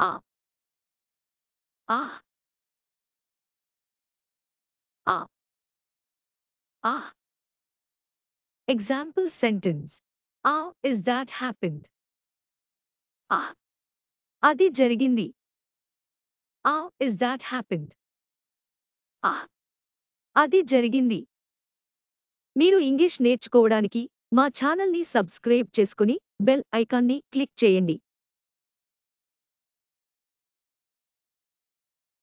啊啊啊啊 Example sentence. How is that happened? Ah. అది జరిగింది How is that happened? Ah. అది జరిగింది మీరు ఇంగ్లీష్ నేర్చుకోవడానికి మా ఛానల్ని సబ్స్క్రైబ్ చేసుకుని బెల్ ఐకాన్ని క్లిక్ చేయండి